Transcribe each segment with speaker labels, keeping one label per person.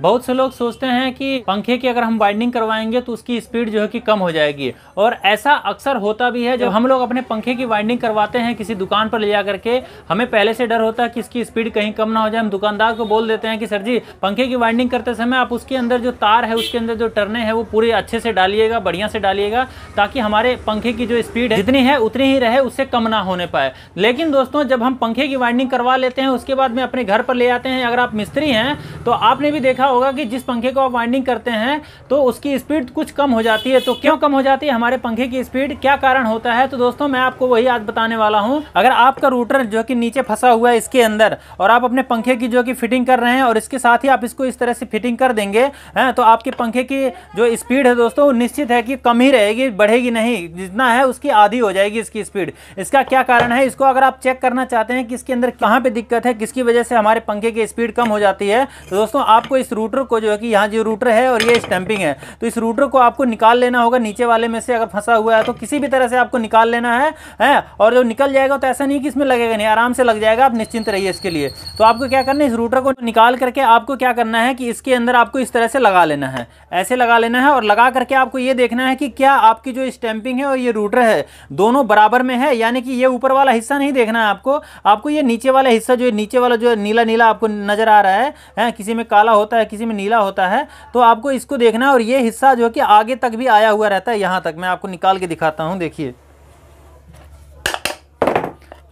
Speaker 1: बहुत से लोग सोचते हैं कि पंखे की अगर हम वाइंडिंग करवाएंगे तो उसकी स्पीड जो है कि कम हो जाएगी और ऐसा अक्सर होता भी है जब हम लोग अपने पंखे की वाइंडिंग करवाते हैं किसी दुकान पर ले जा करके हमें पहले से डर होता है कि इसकी स्पीड कहीं कम ना हो जाए हम दुकानदार को बोल देते हैं कि सर जी पंखे की वाइंडिंग करते समय आप उसके अंदर जो तार है उसके अंदर जो टर्ने हैं वो पूरे अच्छे से डालिएगा बढ़िया से डालिएगा ताकि हमारे पंखे की जो स्पीड है जितनी है उतनी ही रहे उससे कम ना होने पाए लेकिन दोस्तों जब हम पंखे की वाइंडिंग करवा लेते हैं उसके बाद में अपने घर पर ले आते हैं अगर आप मिस्त्री हैं तो आपने भी देखा होगा कि जिस पंखे को आप वाइंडिंग करते हैं तो उसकी स्पीड कुछ कम हो जाती है तो क्यों कम हो जाती है हमारे पंखे की स्पीड क्या कारण होता है तो दोस्तों मैं आपको वही आज बताने वाला हूँ अगर आपका रूटर जो कि नीचे फंसा हुआ है इसके अंदर और आप अपने पंखे की जो कि फिटिंग कर रहे हैं और इसके साथ ही आप इसको इस तरह से फिटिंग कर देंगे हैं तो आपके पंखे की जो स्पीड है दोस्तों वो निश्चित है कि कम ही रहेगी बढ़ेगी नहीं जितना है उसकी आधी हो जाएगी इसकी स्पीड इसका क्या कारण है इसको अगर आप चेक करना चाहते हैं कि इसके अंदर कहाँ पे दिक्कत है किसकी वजह से हमारे पंखे की स्पीड कम हो जाती है तो दोस्तों आपको इस रूटर को जो है कि यहाँ जो रूटर है और ये स्टैंपिंग है तो इस रूटर को आपको निकाल लेना होगा नीचे वाले में से अगर फंसा हुआ है तो किसी भी तरह से आपको निकाल लेना है है और जो निकल जाएगा तो ऐसा नहीं कि इसमें लगेगा नहीं आराम से लग जाएगा आप निश्चिंत रहिए इसके लिए तो आपको क्या करना है इस रूटर को निकाल करके आपको क्या करना है कि इसके अंदर आपको इस तरह से लगा लेना है ऐसे लगा लेना है और लगा करके आपको ये देखना है कि क्या आपकी जो स्टैंपिंग है और ये रूटर है दोनों बराबर में है यानी कि ये ऊपर वाला हिस्सा नहीं देखना है आपको आपको ये नीचे वाला हिस्सा जो नीचे वाला जो नीला नीला आपको नजर आ रहा है, है किसी में काला होता है किसी में नीला होता है तो आपको इसको देखना है और ये हिस्सा जो कि आगे तक भी आया हुआ रहता है यहाँ तक मैं आपको निकाल के दिखाता हूँ देखिए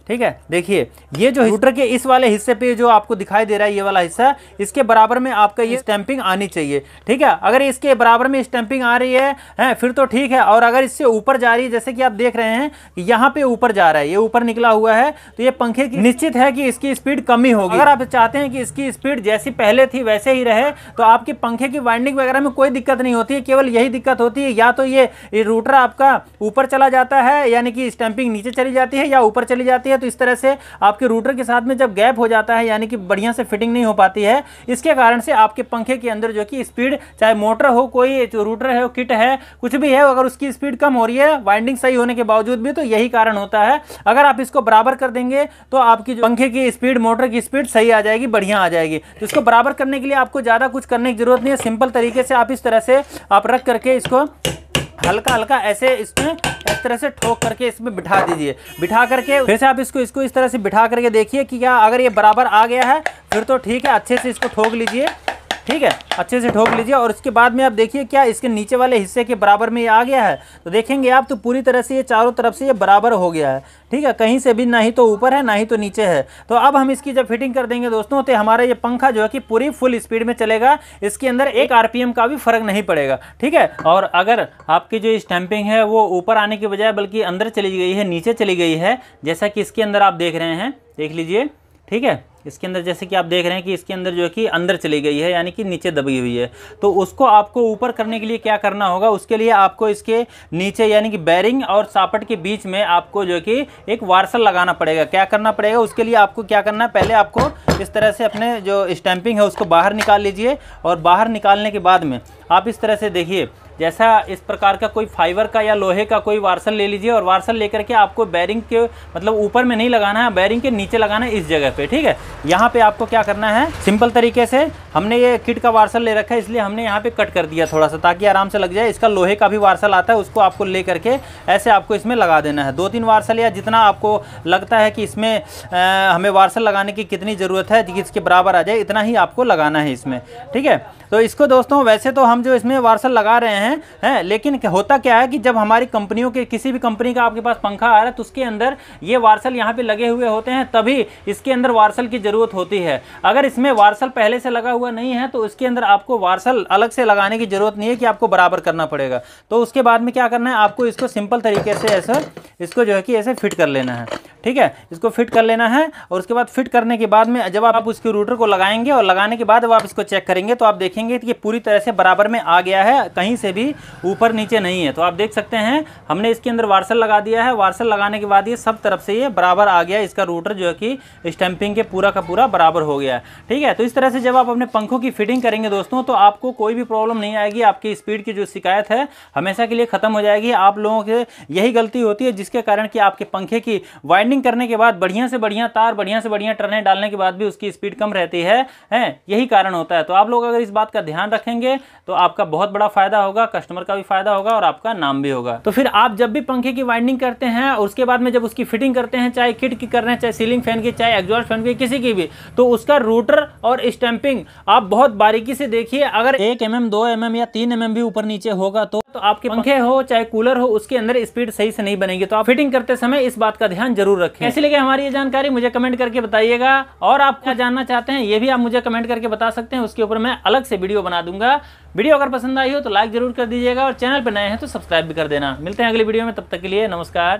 Speaker 1: ठीक है देखिए ये जो रूटर के इस वाले हिस्से पे जो आपको दिखाई दे रहा है ये वाला हिस्सा इसके बराबर में आपका ये स्टैंपिंग आनी चाहिए ठीक है अगर इसके बराबर में स्टैंपिंग आ रही है, है फिर तो ठीक है और अगर इससे ऊपर जा रही है जैसे कि आप देख रहे हैं यहाँ पे ऊपर जा रहा है ये ऊपर निकला हुआ है तो ये पंखे की निश्चित है कि इसकी स्पीड कम ही होगी अगर आप चाहते हैं कि इसकी स्पीड जैसी पहले थी वैसे ही रहे तो आपके पंखे की वाइंडिंग वगैरह में कोई दिक्कत नहीं होती है केवल यही दिक्कत होती है या तो ये रूटर आपका ऊपर चला जाता है यानी कि स्टैंपिंग नीचे चली जाती है या ऊपर चली जाती है है तो इस तरह से आपके रूटर के साथ में जब गैप हो जाता है यानी कि बढ़िया से फिटिंग नहीं हो पाती है इसके कारण से आपके पंखे के अंदर जो कि स्पीड चाहे मोटर हो कोई रूटर है किट है कुछ भी है अगर उसकी स्पीड कम हो रही है वाइंडिंग सही होने के बावजूद भी तो यही कारण होता है अगर आप इसको बराबर कर देंगे तो आपकी जो पंखे की स्पीड मोटर की स्पीड सही आ जाएगी बढ़िया आ जाएगी तो इसको बराबर करने के लिए आपको ज़्यादा कुछ करने की जरूरत नहीं है सिंपल तरीके से आप इस तरह से आप रख करके इसको हल्का हल्का ऐसे इसमें इस तरह से ठोक करके इसमें बिठा दीजिए बिठा करके फिर से आप इसको इसको इस तरह से बिठा करके देखिए कि क्या अगर ये बराबर आ गया है फिर तो ठीक है अच्छे से इसको ठोक लीजिए ठीक है अच्छे से ठोक लीजिए और उसके बाद में आप देखिए क्या इसके नीचे वाले हिस्से के बराबर में ये आ गया है तो देखेंगे आप तो पूरी तरह से ये चारों तरफ से ये बराबर हो गया है ठीक है कहीं से भी ना ही तो ऊपर है ना ही तो नीचे है तो अब हम इसकी जब फिटिंग कर देंगे दोस्तों तो हमारा ये पंखा जो है कि पूरी फुल स्पीड में चलेगा इसके अंदर एक आर का भी फर्क नहीं पड़ेगा ठीक है और अगर आपकी जो स्टैंपिंग है वो ऊपर आने के बजाय बल्कि अंदर चली गई है नीचे चली गई है जैसा कि इसके अंदर आप देख रहे हैं देख लीजिए ठीक है इसके अंदर जैसे कि आप देख रहे हैं कि इसके अंदर जो है कि अंदर चली गई है यानी कि नीचे दबी हुई है तो उसको आपको ऊपर करने के लिए क्या करना होगा उसके लिए आपको इसके नीचे यानी कि बैरिंग और सापट के बीच में आपको जो कि एक वार्सल लगाना पड़ेगा क्या करना पड़ेगा उसके लिए आपको क्या करना है पहले आपको इस तरह से अपने जो स्टैंपिंग है उसको बाहर निकाल लीजिए और बाहर निकालने के बाद में आप इस तरह से देखिए जैसा इस प्रकार का कोई फाइबर का या लोहे का कोई वार्सल ले लीजिए और वार्सल लेकर के आपको बैरिंग के मतलब ऊपर में नहीं लगाना है बैरिंग के नीचे लगाना है इस जगह पे ठीक है यहाँ पे आपको क्या करना है सिंपल तरीके से हमने ये किट का वार्सल ले रखा है इसलिए हमने यहाँ पे कट कर दिया थोड़ा सा ताकि आराम से लग जाए इसका लोहे का भी वार्सल आता है उसको आपको ले करके ऐसे आपको इसमें लगा देना है दो तीन वार्सल या जितना आपको लगता है कि इसमें आ, हमें वार्सल लगाने की कितनी ज़रूरत है जिसके बराबर आ जाए इतना ही आपको लगाना है इसमें ठीक है तो इसको दोस्तों वैसे तो हम जो इसमें वार्सल लगा रहे हैं है? लेकिन होता क्या है कि जब हमारी कंपनियों के किसी भी कंपनी का आपके पास पंखा आ रहा है तो उसके अंदर ये वार्सल यहाँ पे लगे हुए होते हैं तभी इसके अंदर वार्सल की ज़रूरत होती है अगर इसमें वार्सल पहले से लगा हुआ नहीं है तो इसके अंदर आपको वार्सल अलग से लगाने की ज़रूरत नहीं है कि आपको बराबर करना पड़ेगा तो उसके बाद में क्या करना है आपको इसको सिंपल तरीके से ऐसे इसको जो है कि ऐसे फिट कर लेना है ठीक है इसको फिट कर लेना है और उसके बाद फिट करने के बाद में जब आप उसके रूटर को लगाएंगे और लगाने के बाद आप इसको चेक करेंगे तो आप देखेंगे कि पूरी तरह से बराबर में आ गया है कहीं से भी ऊपर नीचे नहीं है तो आप देख सकते हैं हमने इसके अंदर वार्सल लगा दिया है वार्सल लगाने के बाद ये सब तरफ से ये बराबर आ गया इसका रूटर जो है कि स्टैंपिंग के पूरा का पूरा बराबर हो गया ठीक है तो इस तरह से जब आप अपने पंखों की फिटिंग करेंगे दोस्तों तो आपको कोई भी प्रॉब्लम नहीं आएगी आपकी स्पीड की जो शिकायत है हमेशा के लिए ख़त्म हो जाएगी आप लोगों के यही गलती होती है जिसके कारण कि आपके पंखे की वाइंडिंग करने के बाद बढ़िया से बढ़िया तार बढ़िया से बढ़िया टर्ने डालने के बाद भी उसकी स्पीड कम रहती है हैं यही कारण होता है तो आप लोग अगर इस बात का ध्यान रखेंगे तो आपका बहुत बड़ा फ़ायदा होगा कस्टमर का भी फ़ायदा होगा और आपका नाम भी होगा तो फिर आप जब भी पंखे की वाइंडिंग करते हैं और उसके बाद में जब उसकी फिटिंग करते हैं चाहे किट की कर रहे हैं चाहे सीलिंग फैन की चाहे एग्जॉस्ट फैन की किसी की की भी तो उसका रूटर और स्टैंपिंग आप बहुत बारीकी से देखिए अगर एक एम एम दो एम एम या तीन एम एम भी ऊपर नीचे होगा तो, तो आपके पंखे हो चाहे कूलर हो उसके अंदर स्पीड सही से नहीं बनेगी तो आप फिटिंग करते समय इस बात का ध्यान जरूर रखें ऐसे लेके हमारी ये जानकारी मुझे कमेंट करके बताइएगा और आप क्या जानना चाहते हैं ये भी आप मुझे कमेंट करके बता सकते हैं उसके ऊपर मैं अलग से वीडियो बना दूंगा वीडियो अगर पसंद आई हो तो लाइक जरूर कर दीजिएगा और चैनल पर नए हैं तो सब्सक्राइब भी कर देना मिलते हैं अगले वीडियो में तब तक के लिए नमस्कार